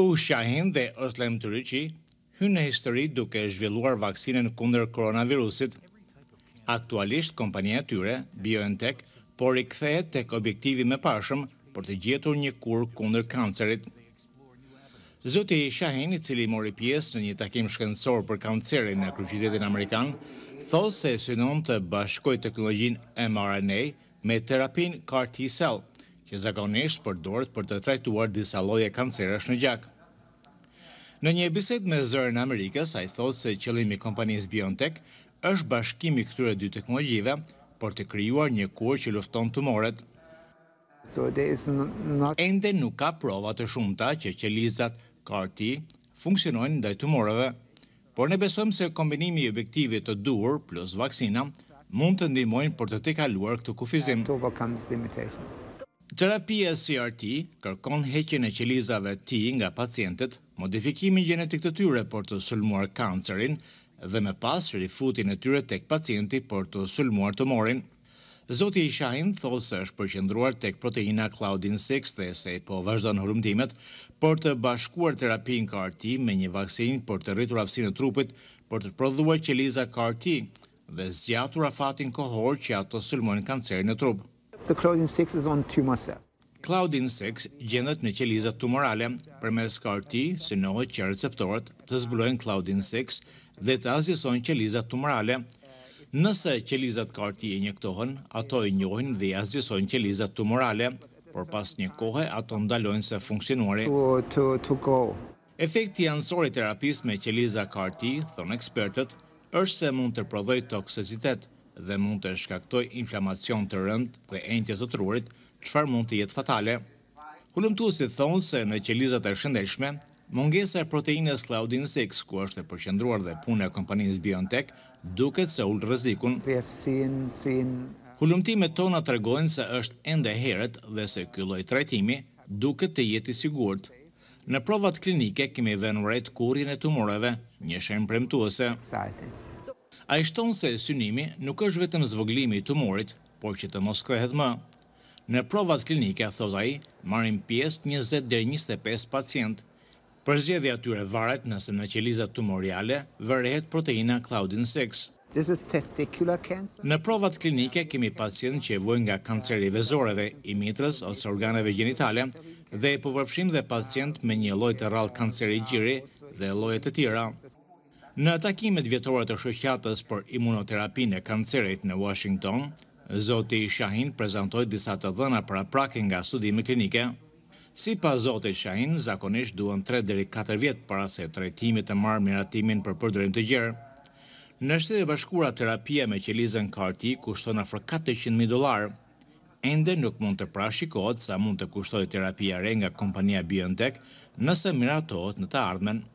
U Shahin dhe Oslem Tryqi hynë në histori duke zhvilluar vaksinën kunder koronavirusit. Aktualisht, kompanija tyre, BioNTech, por i kthehet tek objektivi më parshëm për të gjetur një kur kundër kancerit. Zoti Shahin, i cili mori pjesë në një takim shkencor për kancerin në Kryeqytetin Amerikan, thosë se synon të bashkojë teknologjinë mRNA me terapinë CAR T-cell që zakonisht përdorët për të trajtuar disa loje kancerash në gjak. Në një biset me zërën Amerikës, a i thotë se qëlimi kompanis BioNTech është bashkimi këture dy teknologjive për të kryuar një kur që lufton të moret. Ende nuk ka provat të shumëta që që CAR-T funksionojnë ndaj të moreve, por ne besojmë se kombinimi objektivit të duhur plus vaksina mund të ndimojnë për të tekaluar këtë kufizim. Terapia CRT kërkon heqen e qelizave T nga pacientet, modifikimin genetik të tyre për të sulmuar kancerin dhe me pas rifutin e tyre tek pacienti për të sulmuar të morin. Zoti Ishajn thosë se është përqendruar tek proteina Claudin 6 dhe se po vazhdo në hrumtimet për të bashkuar terapin CRT me një vaksin për të rritur afsin e trupit për të prodhuar qeliza CRT dhe zgjatur afatin kohor që ato sulmojnë kancerin e trupë the Claudin 6 is on tumor cells. gjendet në qelizat tumorale, përmes CAR T, se që receptorët të zbulojnë Claudin 6 dhe të azjeson qelizat tumorale. Nëse qelizat CAR T injektohen, ato i njohin dhe azjeson qelizat tumorale, por pas një kohë ato ndalojnë se funksionuari. Efekti ansori terapis me qeliza CAR T, thonë ekspertët, është se mund të prodhoj toksizitet, dhe mund të shkaktoj inflamacion të rënd dhe entje të trurit, qëfar mund të jetë fatale. Hullumtuosit thonë se në qelizat e shëndeshme, mungesa e proteines Claudin 6, ku është e përqendruar dhe punë e kompanisë BioNTech, duket se ullë rëzikun. Hullumtimet tona të regojnë se është ende heret dhe se kylloj trajtimi duket të jeti sigurt. Në provat klinike kemi venurajt kurjen e tumoreve, një shenë premtuose. A i shtonë se synimi nuk është vetëm zvoglimi i tumorit, por që të mos krehet më. Në provat klinike, a thoda i, marim pjesë 20-25 pacient. Përzjedhja tyre varet nëse në qelizat tumoriale vërrehet proteina Claudin 6. Në provat klinike kemi pacient që e nga kanceri vezoreve, i mitrës ose organeve genitale, dhe e përpërfshim dhe pacient me një lojt e rralë kanceri gjiri dhe lojt e tjera. Në takimet vjetore të shëqatës për imunoterapin e kancerit në Washington, Zoti Shahin prezentoj disa të dhëna për aprake nga studime klinike. Si pa Zoti Shahin, zakonisht duen 3-4 vjetë para se trejtimit të marë miratimin për përdërin të gjerë. Në shtetë e bashkura, terapia me që lizën karti kushton afër 400.000 dolarë, ende nuk mund të prashikot sa mund të kushtoj terapia re nga kompania BioNTech nëse miratohet në të ardhmen.